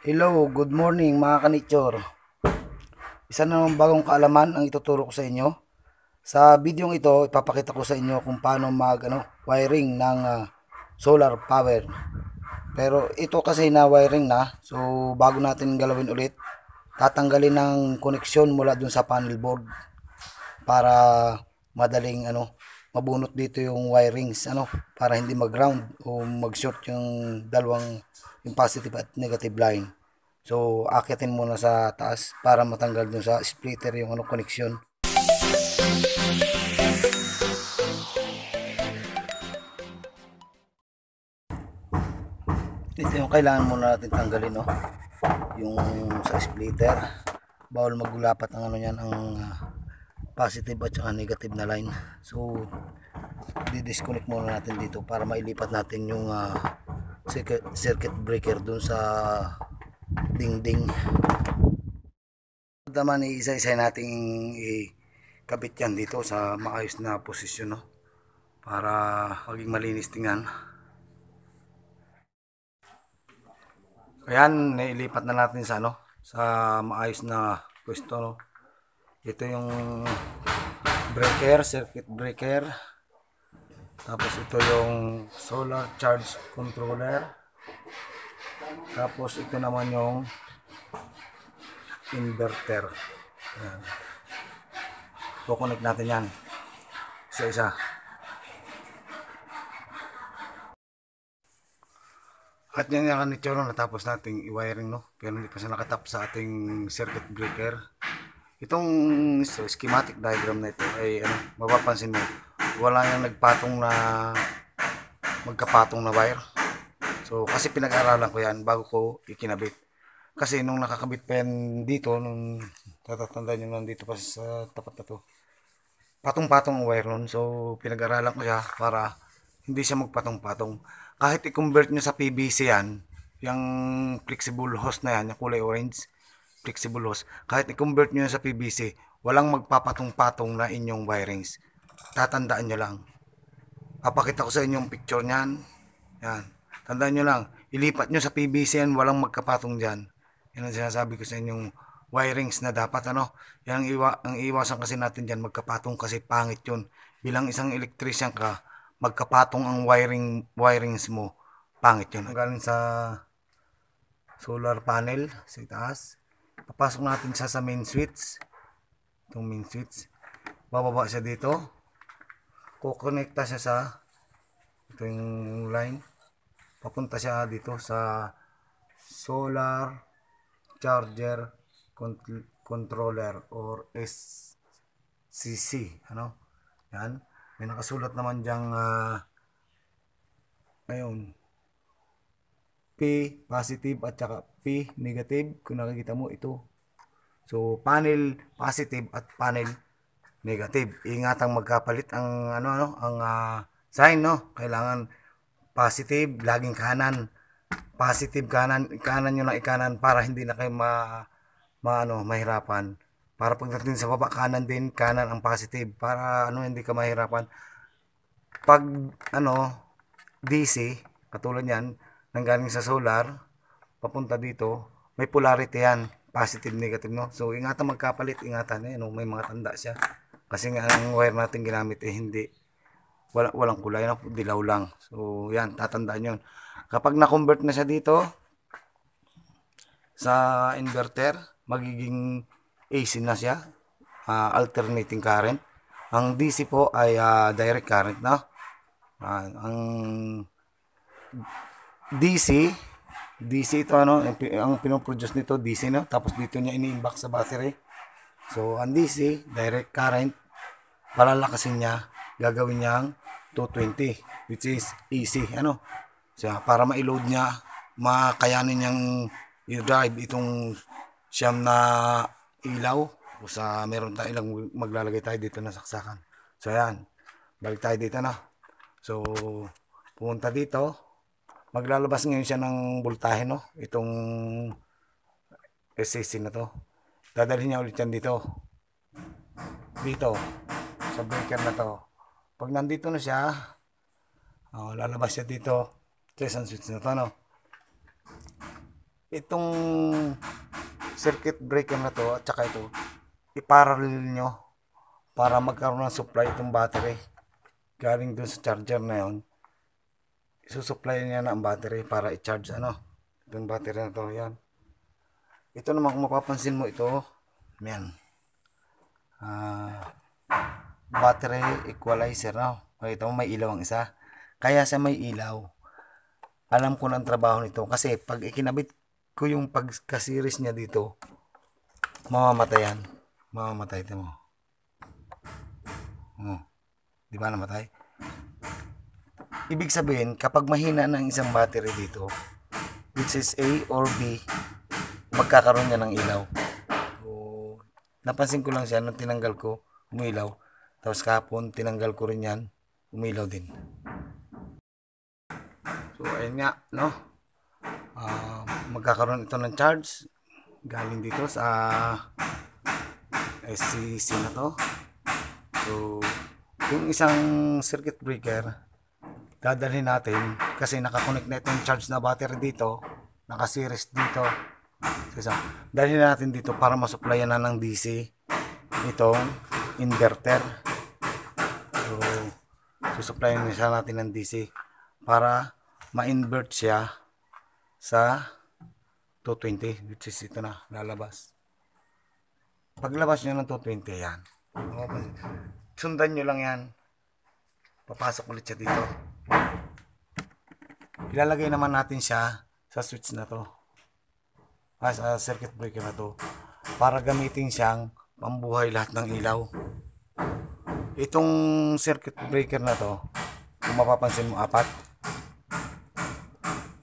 Hello, good morning mga kanitsyor. Isa na namang bagong kaalaman ang ituturo ko sa inyo. Sa video ito, ipapakita ko sa inyo kung paano mag ano, wiring ng uh, solar power. Pero ito kasi na wiring na, so bago natin galawin ulit, tatanggalin ng koneksyon mula dun sa panel board para madaling ano mabunot dito yung wirings ano para hindi mag-ground o mag-short yung dalawang yung positive at negative line. So akitin muna sa taas para matanggal dun sa splitter yung ano connection. Ito yung kailangan muna natin tanggalin no. Yung sa splitter bawal magulapat ang ano niyan ang uh, positive at saka negative na line so di-disconnect muna natin dito para mailipat natin yung uh, circuit breaker dun sa dingding naman isa-isa nating ikabit yan dito sa maayos na posisyon no? para maging malinis tingnan ayan nailipat na natin sa ano sa maayos na pwesto no? ito yung breaker circuit breaker tapos ito yung solar charge controller tapos ito naman yung inverter yan kukunik natin yan isa isa at yan yung itsura ano, natapos nating i-wiring no pero hindi pa siya nakatap sa ating circuit breaker Itong so, schematic diagram na ito ay ano, mapapansin mo, wala yung nagpatong na magkapatong na wire. So, kasi pinag-aralan ko yan bago ko ikinabit. Kasi nung nakakabit pa yan dito, nung tatatandaan nyo nandito pa sa tapat na to, patong-patong ang wire nun. So, pinag-aralan ko siya para hindi siya magpatong-patong. Kahit i-convert nyo sa PVC yan, yung flexible hose na yan, yung kulay orange, flexible hose. Kahit i-convert nyo yan sa PVC, walang magpapatong-patong na inyong wirings. Tatandaan nyo lang. Papakita ko sa inyo yung picture nyan. Yan. Tandaan nyo lang, ilipat nyo sa PVC yan, walang magkapatong dyan. Yan ang sinasabi ko sa inyong wirings na dapat ano. Yan ang, iwa, ang iwasan kasi natin dyan, magkapatong kasi pangit yun. Bilang isang electrician ka, magkapatong ang wiring wirings mo. Pangit yun. Galing sa solar panel sa taas. Papasok natin siya sa main switch. Itong main switch. Bababa siya dito. Kukonekta siya sa ito yung line. Papunta siya dito sa solar charger cont controller or SCC. Ano? Yan. May nakasulat naman diyang uh, ah, ayun, P positive at saka P negative. Kung nakikita mo ito. So panel positive at panel negative. Ingatang magkapalit ang ano ano ang uh, sign no. Kailangan positive laging kanan. Positive kanan kanan niyo na ikanan para hindi na kayo ma, ma ano, mahirapan. Para pagdating sa baba kanan din kanan ang positive para ano hindi ka mahirapan. Pag ano DC katulad niyan nang galing sa solar papunta dito, may polarity yan, positive negative no. So ingatan magkapalit, ingatan eh, no? may mga tanda siya. Kasi nga ang wire natin ginamit eh hindi wala walang kulay na dilaw lang. So yan, tatandaan 'yon. Kapag na-convert na siya dito sa inverter, magiging AC na siya, uh, alternating current. Ang DC po ay uh, direct current na. No? Uh, ang DC DC ito ano ang pinoproduce nito DC no tapos dito niya ini-imbak sa battery so ang DC direct current palalakasin niya gagawin niyang 220 which is AC e ano so, para ma-load niya makayanin niyang i-drive itong siyam na ilaw o sa meron tayong ilang maglalagay tayo dito na saksakan so ayan balik tayo dito na so pumunta dito maglalabas ngayon siya ng voltahe no itong SCC na to dadalhin niya ulit yan dito dito sa breaker na to pag nandito na siya oh, lalabas siya dito test and switch na to no itong circuit breaker na to at saka ito iparallel nyo para magkaroon ng supply itong battery galing dun sa charger na yon isusupply niya na ang battery para i-charge ano itong battery na to yan ito naman kung mapapansin mo ito yan uh, battery equalizer no makita mo may ilaw ang isa kaya sa may ilaw alam ko na ang trabaho nito kasi pag ikinabit ko yung pagkasiris niya dito mamamatay yan mamamatay ito mo oh. di ba namatay Ibig sabihin, kapag mahina na isang battery dito, which is A or B, magkakaroon niya ng ilaw. So, napansin ko lang siya nung tinanggal ko, umilaw. Tapos kahapon, tinanggal ko rin yan, umilaw din. So, ayun nga, no? Uh, magkakaroon ito ng charge galing dito sa SCC na to. So, yung isang circuit breaker, dadalhin natin kasi nakakonect na itong charge na battery dito naka-series dito so, dalhin natin dito para masuplayan na ng DC itong inverter so susuplayan na natin ng DC para ma-invert siya sa 220 which is ito na lalabas paglabas niya ng 220 yan sundan nyo lang yan papasok ulit siya dito ilalagay naman natin siya sa switch na to ah, sa circuit breaker na to para gamitin siyang pambuhay lahat ng ilaw itong circuit breaker na to kung mapapansin mo apat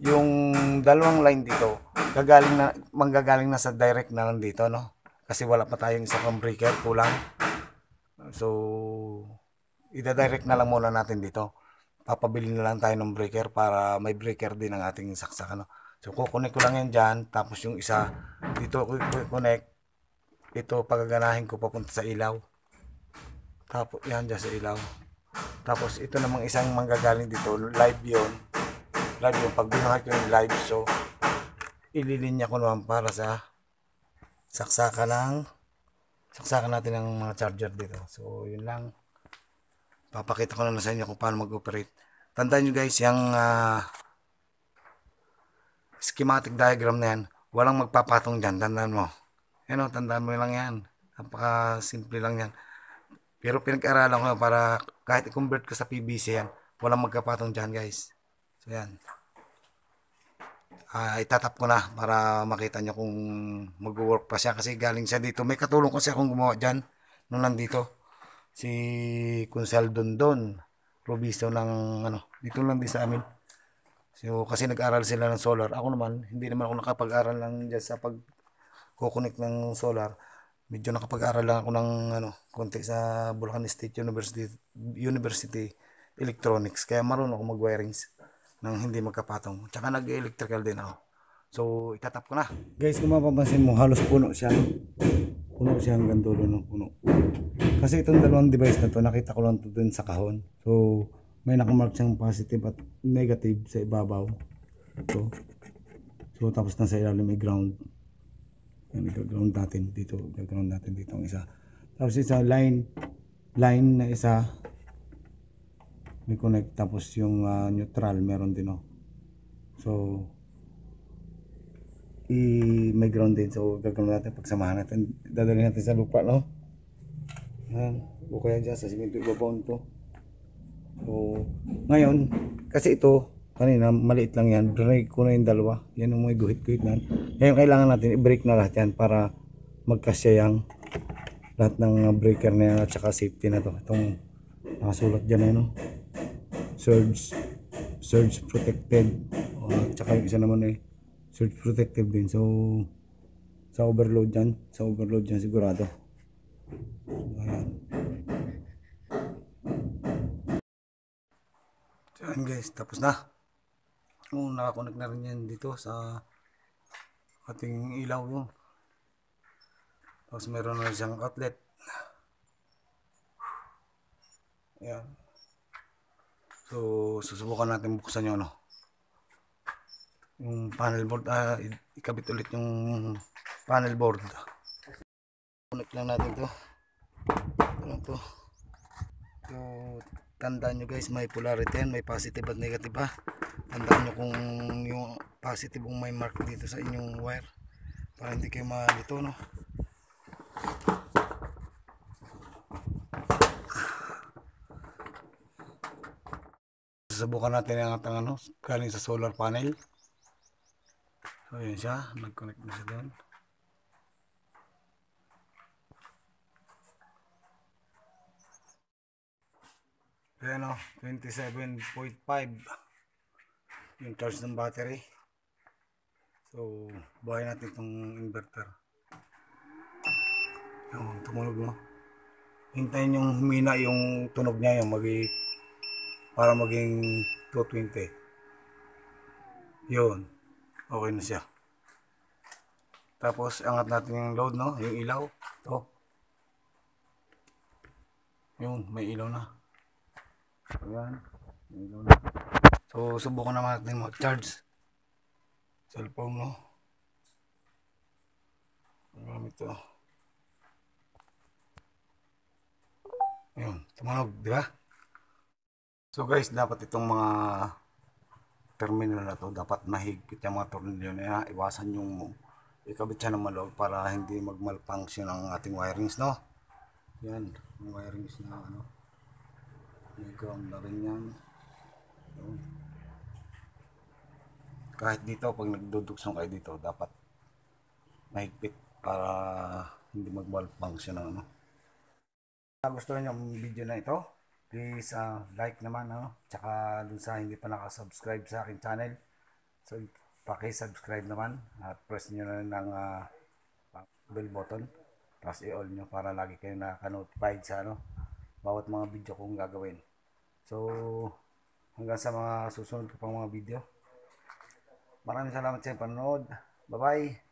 yung dalawang line dito gagaling na manggagaling na sa direct na lang dito no kasi wala pa tayong isang pang breaker kulang so ida-direct na lang muna natin dito papabili na lang tayo ng breaker para may breaker din ang ating saksak ano. So kukunik ko lang yan dyan tapos yung isa dito ko connect ito pagaganahin ko papunta sa ilaw. Tapos yan dyan sa ilaw. Tapos ito namang isang manggagaling dito live yon. Live yon pag binuhat ko yung live so ililinya ko naman para sa saksakan ng saksakan natin ng mga charger dito. So yun lang. Papakita ko na lang sa inyo kung paano mag-operate. Tandaan nyo guys, yung uh, schematic diagram na yan, walang magpapatong dyan. Tandaan mo. Yan o, tandaan mo lang yan. Napaka-simple lang yan. Pero pinag-aralan ko para kahit i-convert ko sa PBC yan, walang magkapatong dyan guys. So yan. Uh, itatap ko na para makita nyo kung mag-work pa siya. Kasi galing siya dito. May katulong kasi akong gumawa dyan nung nandito si Kunsal Dondon, probiso ng ano, dito lang din sa amin. So, kasi nag-aral sila ng solar. Ako naman, hindi naman ako nakapag-aral lang dyan sa pag connect ng solar. Medyo nakapag-aral lang ako ng ano, konti sa Bulacan State University, University Electronics. Kaya marunong ako mag-wirings nang hindi magkapatong. Tsaka nag-electrical din ako. So, itatap ko na. Guys, kung mapapansin mo, halos puno siya. Puno siya hanggang dulo ng puno. Kasi itong dalawang device na to, nakita ko lang to dun sa kahon. So, may nakamark siyang positive at negative sa ibabaw. Ito. So, tapos sa ilalim may ground. Yan, ground natin dito. Ground natin dito ang isa. Tapos isa line. Line na isa. May connect. Tapos yung uh, neutral meron din oh. So, i may ground din. So, gagawin natin pagsamahan natin. Dadalhin natin sa lupa, no? Yan. O kaya dyan sa simento ibabaon to. So, ngayon, kasi ito, kanina, maliit lang yan. Break ko na yung dalawa. Yan yung mga guhit-guhit na. Ngayon, kailangan natin i-break na lahat yan para magkasya yung lahat ng breaker na yan at saka safety na to. Itong nakasulat dyan na no? Surge, surge protected. O, at saka yung isa naman eh, surge protective din. So, sa overload dyan, sa overload dyan sigurado. Ayan. Ayan guys, tapos na. Oh, nakakonect na rin yan dito sa ating ilaw yun. Tapos meron na siyang outlet. Ayan. So, susubukan natin buksan yung ano. Yung panel board. Ah, ikabit ulit yung panel board connect lang natin to ano to so tandaan nyo guys may polarity yan may positive at negative ha tandaan nyo kung yung positive kung may mark dito sa inyong wire para hindi kayo malito no susubukan natin ang atang ano galing sa solar panel so yun siya mag connect na siya doon Ayan o, 27.5 yung charge ng battery. So, buhay natin itong inverter. Yung tumunog mo. Hintayin yung humina yung tunog niya yung magi para maging 220. yon Okay na siya. Tapos, angat natin yung load, no? Yung ilaw. to Yun, may ilaw na. Ayan. So, subukan naman natin mag-charge. Cellphone, no? Gamit ito. Ayan. Tumunog, di ba? So, guys, dapat itong mga terminal na to, dapat mahigpit yung mga tornilyo na yan. Iwasan yung ikabit siya ng malog para hindi magmalfunction ang ating wirings, no? Yan, ang wirings na ano. Negro ang laring niyan. Kahit dito, pag nagduduksong kayo dito, dapat mahigpit para hindi mag-malfunction ano. Kung gusto niyo yung video na ito, please uh, like naman ano. Tsaka dun sa hindi pa nakasubscribe sa akin channel, so paki-subscribe naman at press niyo na ng uh, ah, bell button tapos i-all nyo para lagi kayo nakaka-notified sa ano bawat mga video kong gagawin. So, hanggang sa mga susunod ko pang mga video. Maraming salamat sa panonood. Bye-bye!